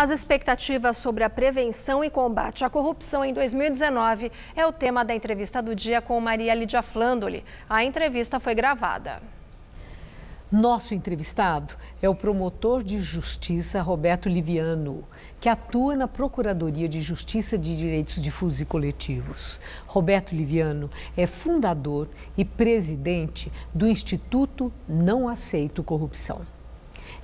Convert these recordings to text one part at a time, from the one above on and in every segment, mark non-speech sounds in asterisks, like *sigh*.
As expectativas sobre a prevenção e combate à corrupção em 2019 é o tema da entrevista do dia com Maria Lídia Flandoli. A entrevista foi gravada. Nosso entrevistado é o promotor de justiça Roberto Liviano, que atua na Procuradoria de Justiça de Direitos Difusos e Coletivos. Roberto Liviano é fundador e presidente do Instituto Não Aceito Corrupção.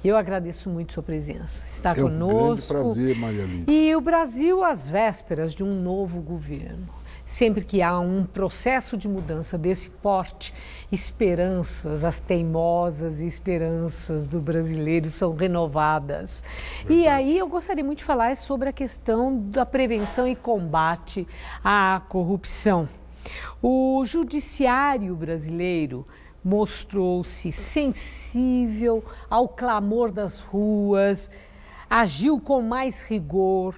Eu agradeço muito sua presença, estar é conosco. É um prazer, Maria Lídia. E o Brasil às vésperas de um novo governo. Sempre que há um processo de mudança desse porte, esperanças, as teimosas esperanças do brasileiro são renovadas. Verdade. E aí eu gostaria muito de falar sobre a questão da prevenção e combate à corrupção. O judiciário brasileiro mostrou-se sensível ao clamor das ruas, agiu com mais rigor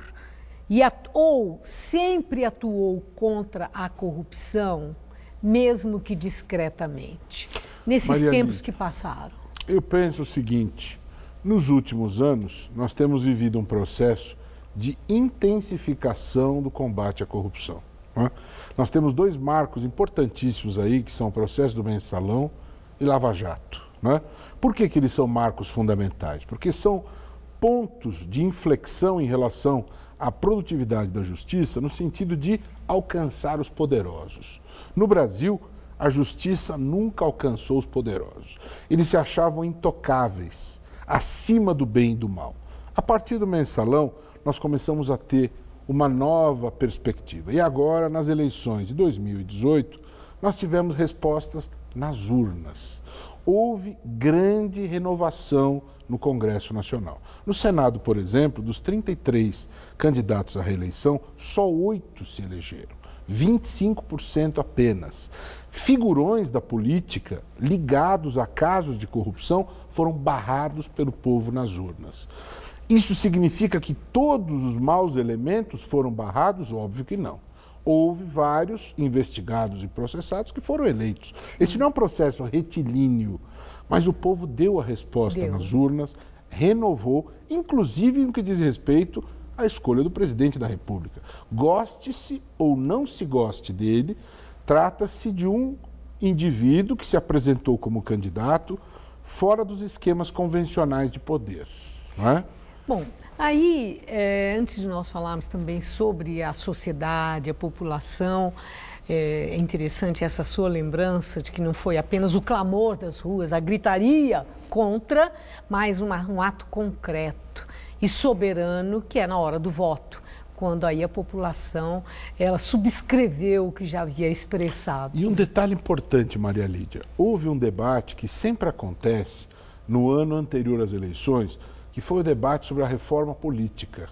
e ou sempre atuou contra a corrupção, mesmo que discretamente, nesses Maria tempos que passaram? Eu penso o seguinte: nos últimos anos, nós temos vivido um processo de intensificação do combate à corrupção. Né? Nós temos dois marcos importantíssimos aí, que são o processo do mensalão e Lava Jato. né? Por que, que eles são marcos fundamentais? Porque são pontos de inflexão em relação à produtividade da justiça no sentido de alcançar os poderosos. No Brasil, a justiça nunca alcançou os poderosos. Eles se achavam intocáveis, acima do bem e do mal. A partir do mensalão, nós começamos a ter uma nova perspectiva. E agora, nas eleições de 2018, nós tivemos respostas nas urnas. Houve grande renovação no Congresso Nacional. No Senado, por exemplo, dos 33 candidatos à reeleição, só oito se elegeram. 25% apenas. Figurões da política ligados a casos de corrupção foram barrados pelo povo nas urnas. Isso significa que todos os maus elementos foram barrados? Óbvio que não. Houve vários investigados e processados que foram eleitos. Sim. Esse não é um processo retilíneo, mas o povo deu a resposta deu. nas urnas, renovou, inclusive no que diz respeito à escolha do presidente da República. Goste-se ou não se goste dele, trata-se de um indivíduo que se apresentou como candidato fora dos esquemas convencionais de poder. Não é? Bom, aí, é, antes de nós falarmos também sobre a sociedade, a população, é, é interessante essa sua lembrança de que não foi apenas o clamor das ruas, a gritaria contra, mas um ato concreto e soberano que é na hora do voto quando aí a população ela subscreveu o que já havia expressado. E um detalhe importante, Maria Lídia, houve um debate que sempre acontece no ano anterior às eleições que foi o debate sobre a reforma política.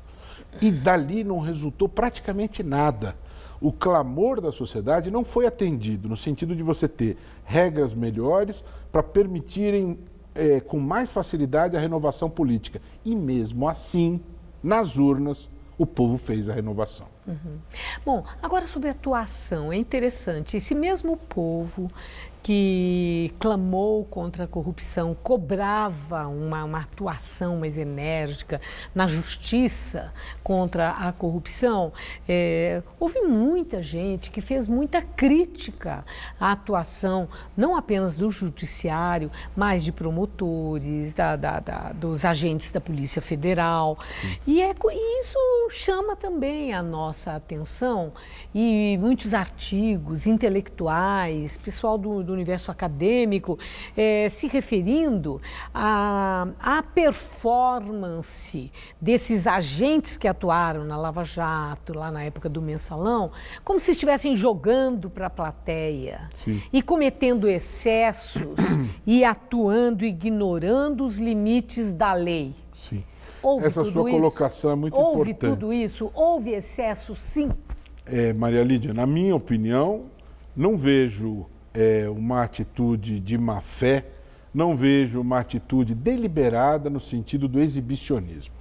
E dali não resultou praticamente nada. O clamor da sociedade não foi atendido, no sentido de você ter regras melhores para permitirem é, com mais facilidade a renovação política. E mesmo assim, nas urnas, o povo fez a renovação. Uhum. Bom, agora sobre a atuação, é interessante. Esse mesmo povo que clamou contra a corrupção, cobrava uma, uma atuação mais enérgica na justiça contra a corrupção, é, houve muita gente que fez muita crítica à atuação, não apenas do judiciário, mas de promotores, da, da, da dos agentes da Polícia Federal. Sim. E é, com isso chama também a nossa atenção e muitos artigos intelectuais, pessoal do, do universo acadêmico, é, se referindo à performance desses agentes que atuaram na Lava Jato, lá na época do mensalão, como se estivessem jogando para a plateia Sim. e cometendo excessos *clears throat* e atuando, ignorando os limites da lei. Sim. Houve Essa sua isso? colocação é muito houve importante. Houve tudo isso? Houve excesso, sim? É, Maria Lídia, na minha opinião, não vejo é, uma atitude de má fé, não vejo uma atitude deliberada no sentido do exibicionismo.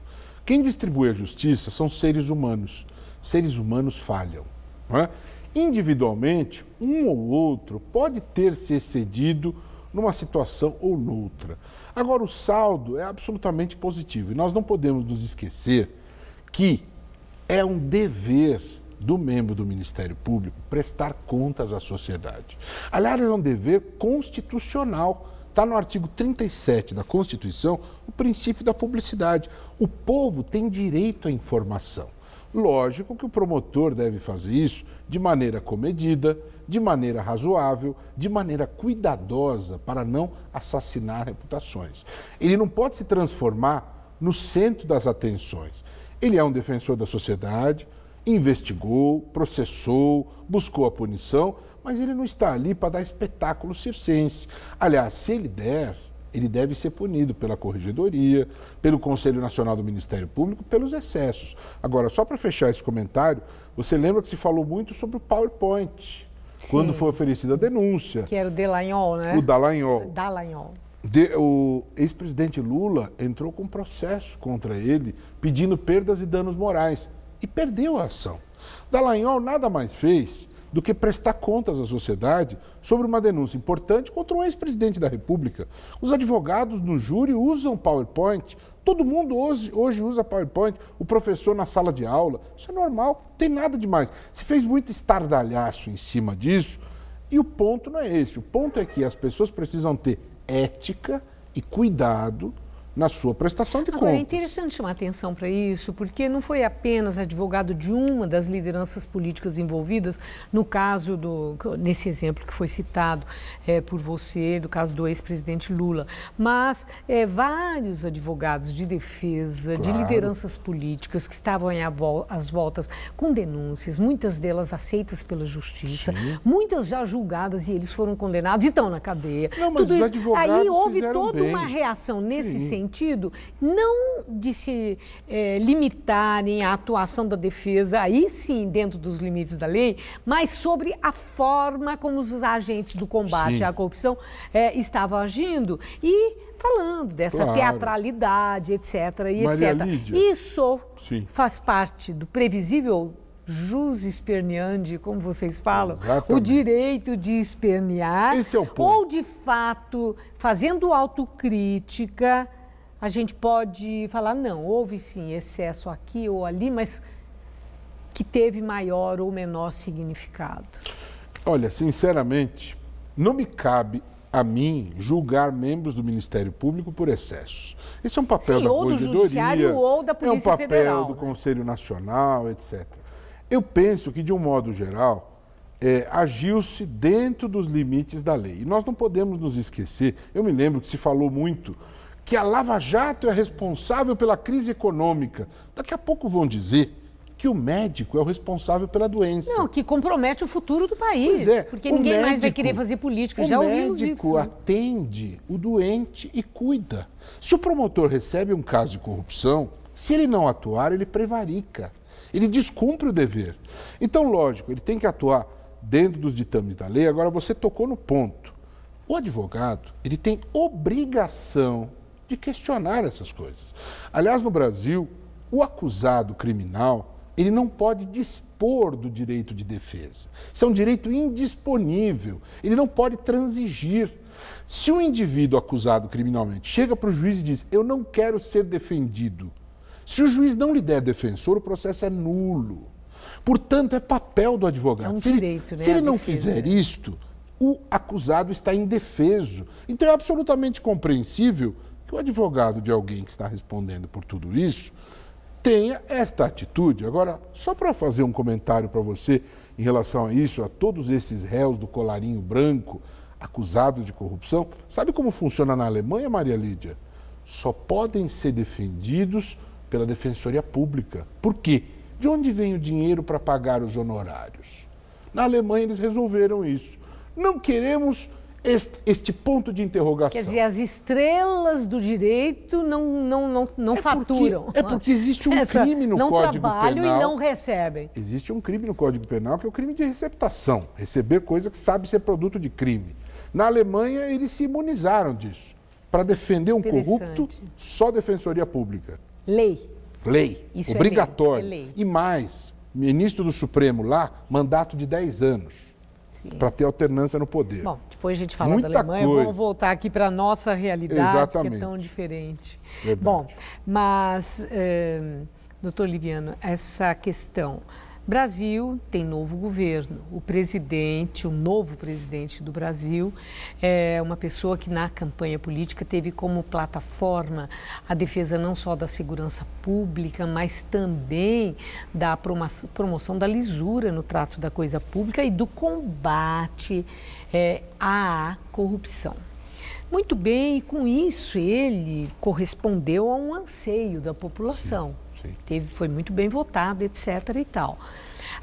Quem distribui a justiça são seres humanos. Seres humanos falham. É? Individualmente, um ou outro pode ter se excedido numa situação ou noutra. Agora, o saldo é absolutamente positivo e nós não podemos nos esquecer que é um dever do membro do Ministério Público prestar contas à sociedade. Aliás, é um dever constitucional. Está no artigo 37 da Constituição o princípio da publicidade. O povo tem direito à informação. Lógico que o promotor deve fazer isso de maneira comedida, de maneira razoável, de maneira cuidadosa, para não assassinar reputações. Ele não pode se transformar no centro das atenções. Ele é um defensor da sociedade, investigou, processou, buscou a punição, mas ele não está ali para dar espetáculo circense. Aliás, se ele der, ele deve ser punido pela Corregedoria, pelo Conselho Nacional do Ministério Público, pelos excessos. Agora, só para fechar esse comentário, você lembra que se falou muito sobre o PowerPoint quando foi oferecida a denúncia. Que era o Delagnol, né? O Dallagnol. Dallagnol. De, o ex-presidente Lula entrou com processo contra ele, pedindo perdas e danos morais. E perdeu a ação. Dallagnol nada mais fez do que prestar contas à sociedade sobre uma denúncia importante contra um ex-presidente da República. Os advogados no júri usam PowerPoint Todo mundo hoje, hoje usa PowerPoint, o professor na sala de aula. Isso é normal, não tem nada demais. Se fez muito estardalhaço em cima disso, e o ponto não é esse. O ponto é que as pessoas precisam ter ética e cuidado na sua prestação de Agora, é contas. É interessante chamar atenção para isso, porque não foi apenas advogado de uma das lideranças políticas envolvidas, no caso do, nesse exemplo que foi citado é, por você, do caso do ex-presidente Lula, mas é, vários advogados de defesa, claro. de lideranças políticas que estavam às voltas com denúncias, muitas delas aceitas pela justiça, Sim. muitas já julgadas e eles foram condenados e estão na cadeia. Não, mas Tudo os isso, advogados aí houve toda bem. uma reação nesse Sim. sentido sentido não de se é, limitarem à atuação da defesa, aí sim dentro dos limites da lei, mas sobre a forma como os agentes do combate sim. à corrupção é, estavam agindo e falando dessa claro. teatralidade, etc. E Maria etc. Lídia. Isso sim. faz parte do previsível jus esperneandi, como vocês falam, Exatamente. o direito de espernear, é ou de fato, fazendo autocrítica, a gente pode falar, não, houve sim excesso aqui ou ali, mas que teve maior ou menor significado? Olha, sinceramente, não me cabe a mim julgar membros do Ministério Público por excessos. Isso é um papel Sim, da ou do judiciário ou da Polícia Federal. É um papel Federal, do né? Conselho Nacional, etc. Eu penso que de um modo geral é, agiu-se dentro dos limites da lei. E nós não podemos nos esquecer. Eu me lembro que se falou muito que a Lava Jato é responsável pela crise econômica. Daqui a pouco vão dizer que o médico é o responsável pela doença. Não, que compromete o futuro do país. É, porque ninguém médico, mais vai querer fazer política. Já O médico atende o doente e cuida. Se o promotor recebe um caso de corrupção, se ele não atuar, ele prevarica. Ele descumpre o dever. Então, lógico, ele tem que atuar dentro dos ditames da lei. Agora, você tocou no ponto. O advogado, ele tem obrigação de questionar essas coisas. Aliás, no Brasil, o acusado criminal, ele não pode dispor do direito de defesa. Isso é um direito indisponível. Ele não pode transigir. Se um indivíduo acusado criminalmente chega para o juiz e diz: Eu não quero ser defendido. Se o juiz não lhe der defensor, o processo é nulo. Portanto, é papel do advogado. É um se direito, ele, né? se ele não defesa, fizer isto, o acusado está indefeso. Então é absolutamente compreensível que o advogado de alguém que está respondendo por tudo isso tenha esta atitude. Agora, só para fazer um comentário para você em relação a isso, a todos esses réus do colarinho branco acusados de corrupção, sabe como funciona na Alemanha, Maria Lídia? Só podem ser defendidos pela Defensoria Pública. Por quê? De onde vem o dinheiro para pagar os honorários? Na Alemanha eles resolveram isso. Não queremos este, este, ponto de interrogação. Quer dizer, as estrelas do direito não, não, não, não é faturam. Porque, é porque né? existe um *laughs* Essa, crime no Código Penal. Não trabalham e não recebem. Existe um crime no Código Penal que é o crime de receptação. Receber coisa que sabe ser produto de crime. Na Alemanha, eles se imunizaram disso. Para defender um corrupto, só defensoria pública. Lei. Lei. Isso é obrigatório. É lei. E mais, ministro do Supremo lá, mandato de 10 anos para ter alternância no poder. Bom, depois a gente fala Muita da Alemanha, coisa. vamos voltar aqui para a nossa realidade, Exatamente. que é tão diferente. Verdade. Bom, mas, eh, doutor Liviano, essa questão Brasil tem novo governo. O presidente, o novo presidente do Brasil, é uma pessoa que na campanha política teve como plataforma a defesa não só da segurança pública, mas também da promoção da lisura no trato da coisa pública e do combate é, à corrupção. Muito bem, e com isso ele correspondeu a um anseio da população. Sim Teve, foi muito bem votado, etc. e tal.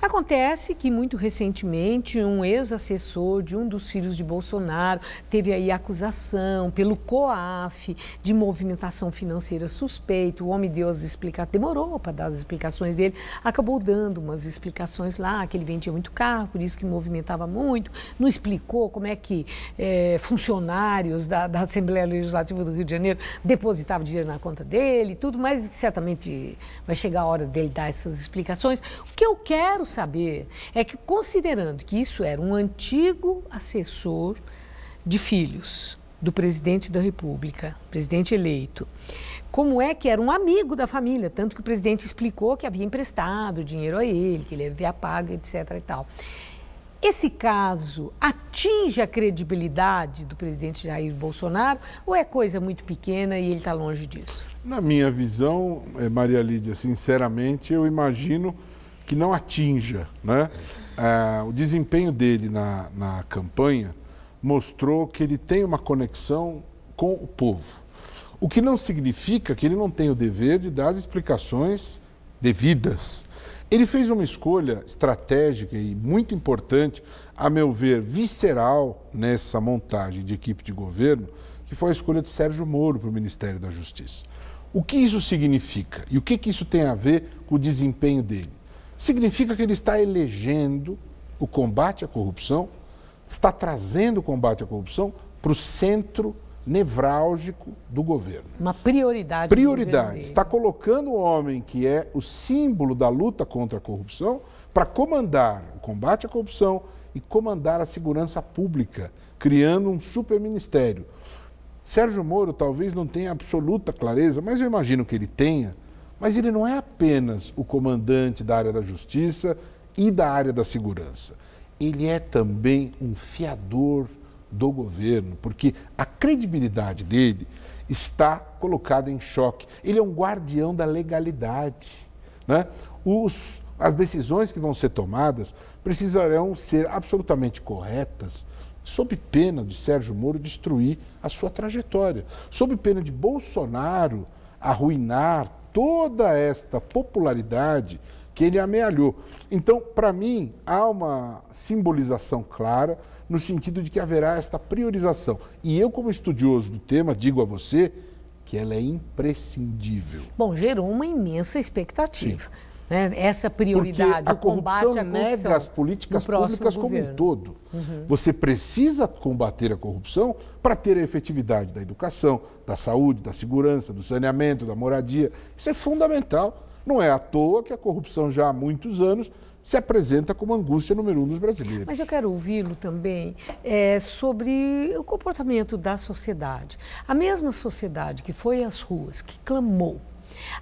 Acontece que muito recentemente um ex-assessor de um dos filhos de Bolsonaro teve aí acusação pelo COAF de movimentação financeira suspeita. O homem deu as explicações, demorou para dar as explicações dele, acabou dando umas explicações lá, que ele vendia muito carro, por isso que movimentava muito, não explicou como é que é, funcionários da, da Assembleia Legislativa do Rio de Janeiro depositavam dinheiro na conta dele, tudo, mas certamente vai chegar a hora dele dar essas explicações. O que eu quero quero saber é que, considerando que isso era um antigo assessor de filhos do presidente da República, presidente eleito, como é que era um amigo da família, tanto que o presidente explicou que havia emprestado dinheiro a ele, que ele havia pago, etc. e tal. Esse caso atinge a credibilidade do presidente Jair Bolsonaro ou é coisa muito pequena e ele está longe disso? Na minha visão, eh, Maria Lídia, sinceramente, eu imagino que não atinja. Né? É, o desempenho dele na, na campanha mostrou que ele tem uma conexão com o povo. O que não significa que ele não tenha o dever de dar as explicações devidas. Ele fez uma escolha estratégica e muito importante, a meu ver, visceral nessa montagem de equipe de governo, que foi a escolha de Sérgio Moro para o Ministério da Justiça. O que isso significa e o que, que isso tem a ver com o desempenho dele? significa que ele está elegendo o combate à corrupção, está trazendo o combate à corrupção para o centro nevrálgico do governo. Uma prioridade. Prioridade. Está colocando o homem que é o símbolo da luta contra a corrupção para comandar o combate à corrupção e comandar a segurança pública, criando um superministério. Sérgio Moro talvez não tenha absoluta clareza, mas eu imagino que ele tenha mas ele não é apenas o comandante da área da justiça e da área da segurança. Ele é também um fiador do governo, porque a credibilidade dele está colocada em choque. Ele é um guardião da legalidade. Né? Os, as decisões que vão ser tomadas precisarão ser absolutamente corretas, sob pena de Sérgio Moro destruir a sua trajetória, sob pena de Bolsonaro arruinar toda esta popularidade que ele amealhou. Então, para mim, há uma simbolização clara no sentido de que haverá esta priorização. E eu, como estudioso do tema, digo a você que ela é imprescindível. Bom, gerou uma imensa expectativa. Sim né, essa prioridade, Porque a corrupção à nega as políticas públicas governo. como um todo. Uhum. Você precisa combater a corrupção para ter a efetividade da educação, da saúde, da segurança, do saneamento, da moradia. Isso é fundamental. Não é à toa que a corrupção já há muitos anos se apresenta como angústia número um dos brasileiros. Mas eu quero ouvi-lo também é, sobre o comportamento da sociedade. A mesma sociedade que foi às ruas, que clamou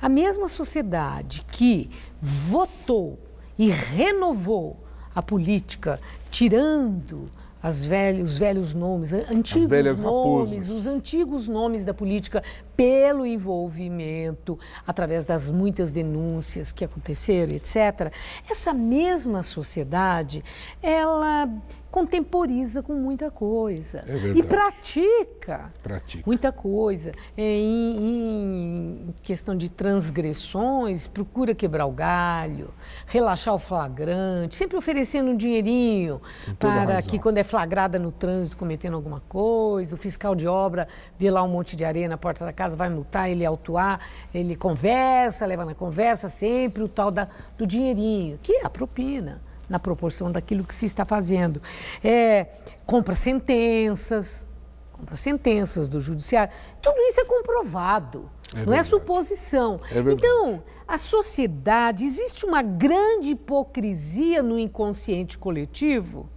a mesma sociedade que votou e renovou a política, tirando Velhas, os velhos nomes, antigos nomes, os antigos nomes da política pelo envolvimento, através das muitas denúncias que aconteceram, etc. Essa mesma sociedade, ela contemporiza com muita coisa. É verdade. e pratica, pratica. muita coisa. É, em, em, questão de transgressões, procura quebrar o galho, relaxar o flagrante, sempre oferecendo um dinheirinho para que quando é flagrada no trânsito cometendo alguma coisa, o fiscal de obra vê lá um monte de areia na porta da casa, vai multar, ele autuar, ele conversa, leva na conversa sempre o tal da, do dinheirinho, que é a propina na proporção daquilo que se está fazendo. É, compra sentenças, compra sentenças do judiciário. Tudo isso é comprovado, é não é verdade. é suposição. É então, a sociedade, existe uma grande hipocrisia no inconsciente coletivo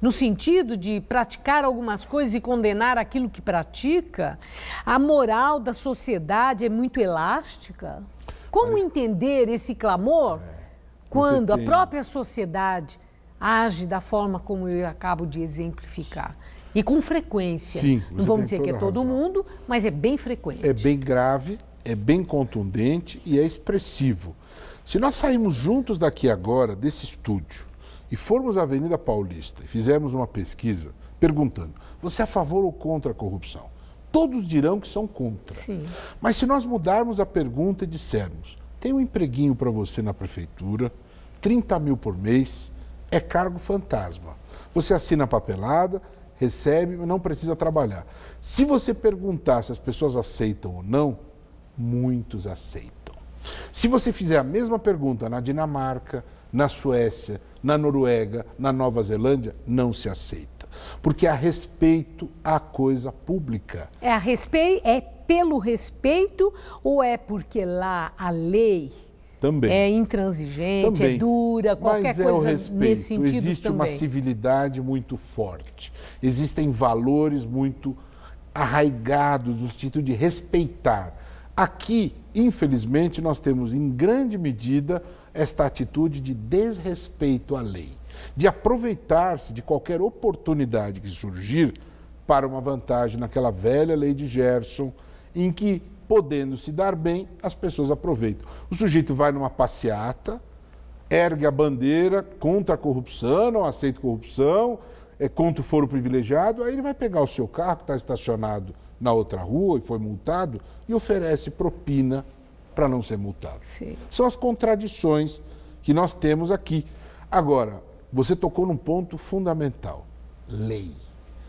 no sentido de praticar algumas coisas e condenar aquilo que pratica, a moral da sociedade é muito elástica. Como entender esse clamor? É quando a própria sociedade age da forma como eu acabo de exemplificar. E com frequência. Sim, Não vamos dizer que é todo razão. mundo, mas é bem frequente. É bem grave, é bem contundente e é expressivo. Se nós sairmos juntos daqui agora, desse estúdio, e formos à Avenida Paulista e fizermos uma pesquisa perguntando: você é a favor ou contra a corrupção? Todos dirão que são contra. Sim. Mas se nós mudarmos a pergunta e dissermos: tem um empreguinho para você na prefeitura, 30 mil por mês, é cargo fantasma. Você assina a papelada, recebe, não precisa trabalhar. Se você perguntar se as pessoas aceitam ou não, muitos aceitam. Se você fizer a mesma pergunta na Dinamarca, na Suécia, na Noruega, na Nova Zelândia, não se aceita. Porque há respeito à coisa pública. É a respeito, é pelo respeito ou é porque lá a lei também. é intransigente, é também. é dura, qualquer Mas é coisa respeito. nesse sentido Existe também. uma civilidade muito forte, existem valores muito arraigados no sentido de respeitar. Aqui, infelizmente, nós temos em grande medida esta atitude de desrespeito à lei, de aproveitar-se de qualquer oportunidade que surgir para uma vantagem naquela velha lei de Gerson, em que, podendo se dar bem, as pessoas aproveitam. O sujeito vai numa passeata, ergue a bandeira contra a corrupção, não aceita corrupção, é contra o foro privilegiado, aí ele vai pegar o seu carro que está estacionado na outra rua e foi multado e oferece propina para não ser multado. Sim. São as contradições que nós temos aqui. Agora, você tocou num ponto fundamental: lei.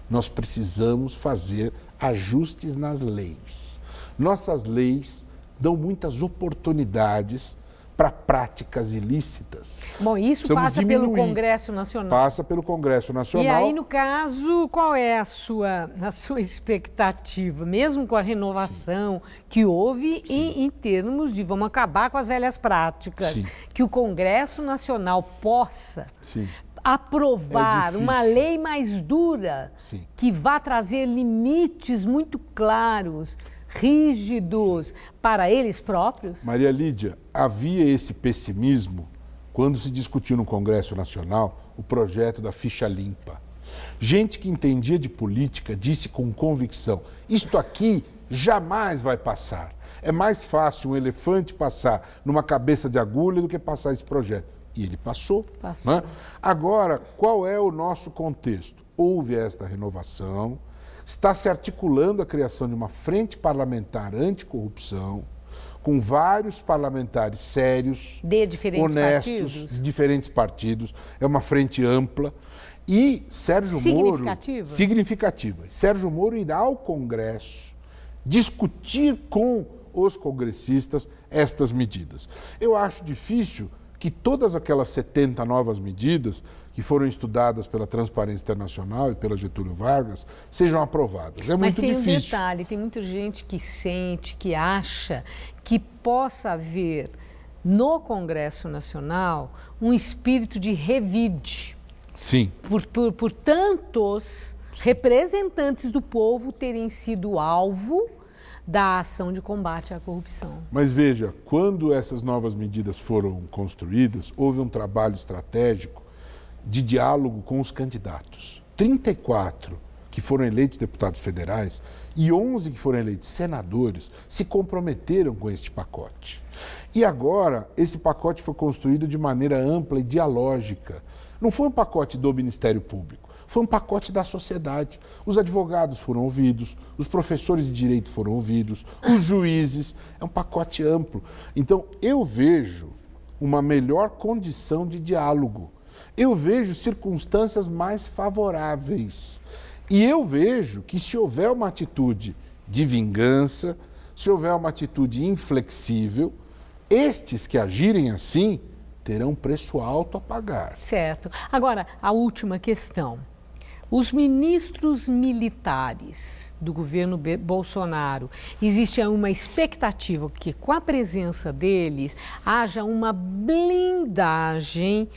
Nós precisamos fazer ajustes nas leis. Nossas leis dão muitas oportunidades para práticas ilícitas. Bom, isso Precisamos passa diminuir. pelo Congresso Nacional. Passa pelo Congresso Nacional. E aí, no caso, qual é a sua, a sua expectativa, mesmo com a renovação Sim. que houve em, em, termos de vamos acabar com as velhas práticas, Sim. que o Congresso Nacional possa Sim aprovar é uma lei mais dura Sim. que vá trazer limites muito claros rígidos para eles próprios? Maria Lídia, havia esse pessimismo quando se discutiu no Congresso Nacional o projeto da ficha limpa. Gente que entendia de política disse com convicção: isto aqui jamais vai passar. É mais fácil um elefante passar numa cabeça de agulha do que passar esse projeto. E ele passou. passou. Né? Agora, qual é o nosso contexto? Houve esta renovação, está se articulando a criação de uma frente parlamentar anticorrupção, com vários parlamentares sérios, de diferentes honestos, partidos. diferentes partidos. É uma frente ampla. E Sérgio Moro. Significativa. Sérgio Moro irá ao Congresso discutir com os congressistas estas medidas. Eu acho difícil que todas aquelas 70 novas medidas que foram estudadas pela Transparência Internacional e pela Getúlio Vargas sejam aprovadas. É Mas muito difícil. Mas tem um detalhe, tem muita gente que sente, que acha que possa haver no Congresso Nacional um espírito de revide. Sim. Por, por, por tantos representantes do povo terem sido alvo da ação de combate à corrupção. Mas veja, quando essas novas medidas foram construídas, houve um trabalho estratégico de diálogo com os candidatos. 34 que foram eleitos deputados federais e 11 que foram eleitos senadores se comprometeram com este pacote. E agora, esse pacote foi construído de maneira ampla e dialógica. Não foi um pacote do Ministério Público, foi um pacote da sociedade. Os advogados foram ouvidos, os professores de direito foram ouvidos, os juízes. É um pacote amplo. Então, eu vejo uma melhor condição de diálogo eu vejo circunstâncias mais favoráveis. E eu vejo que se houver uma atitude de vingança, se houver uma atitude inflexível, estes que agirem assim terão preço alto a pagar. Certo. Agora, a última questão. Os ministros militares do governo Bolsonaro, existe uma expectativa que, com a presença deles, haja uma blindagem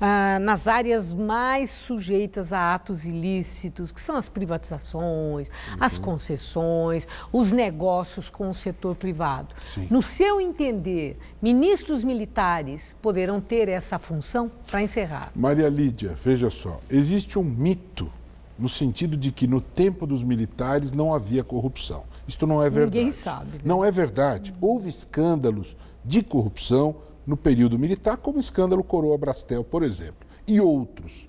ah, nas áreas mais sujeitas a atos ilícitos, que são as privatizações, uhum. as concessões, os negócios com o setor privado. Sim. No seu entender, ministros militares poderão ter essa função? Para encerrar. Maria Lídia, veja só, existe um mito no sentido de que no tempo dos militares não havia corrupção. Isto não é verdade. Ninguém sabe. Né? Não é verdade. Houve escândalos de corrupção no período militar, como o escândalo Coroa Brastel, por exemplo, e outros.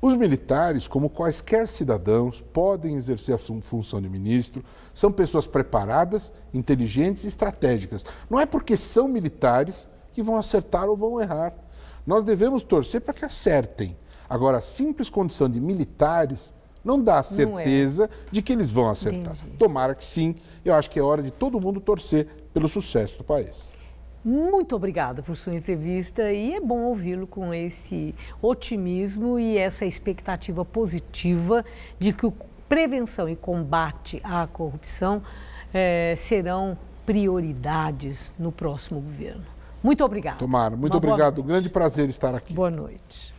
Os militares, como quaisquer cidadãos, podem exercer a função de ministro, são pessoas preparadas, inteligentes e estratégicas. Não é porque são militares que vão acertar ou vão errar. Nós devemos torcer para que acertem. Agora, a simples condição de militares não dá certeza não é. de que eles vão acertar. Entendi. Tomara que sim. Eu acho que é hora de todo mundo torcer pelo sucesso do país. Muito obrigada por sua entrevista e é bom ouvi-lo com esse otimismo e essa expectativa positiva de que prevenção e combate à corrupção eh, serão prioridades no próximo governo. Muito obrigado. Tomara, muito Uma obrigado. Grande prazer estar aqui. Boa noite.